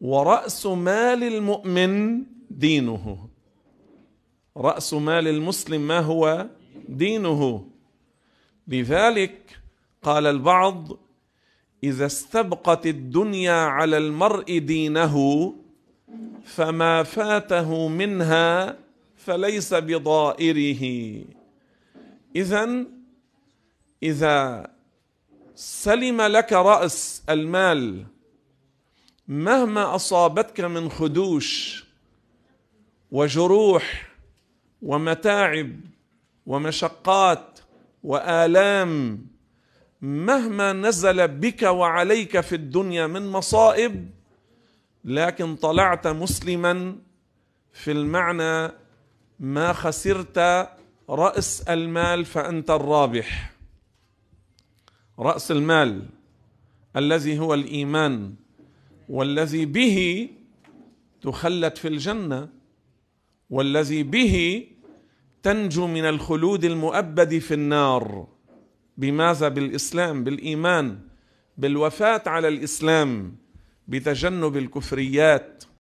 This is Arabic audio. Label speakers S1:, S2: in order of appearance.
S1: ورأس مال المؤمن دينه رأس مال المسلم ما هو دينه لذلك قال البعض إذا استبقت الدنيا على المرء دينه فما فاته منها فليس بضائره إذا إذا سلم لك رأس المال مهما اصابتك من خدوش وجروح ومتاعب ومشقات والام مهما نزل بك وعليك في الدنيا من مصائب لكن طلعت مسلما في المعنى ما خسرت راس المال فانت الرابح راس المال الذي هو الايمان والذي به تخلد في الجنه والذي به تنجو من الخلود المؤبد في النار بماذا بالاسلام بالايمان بالوفاه على الاسلام بتجنب الكفريات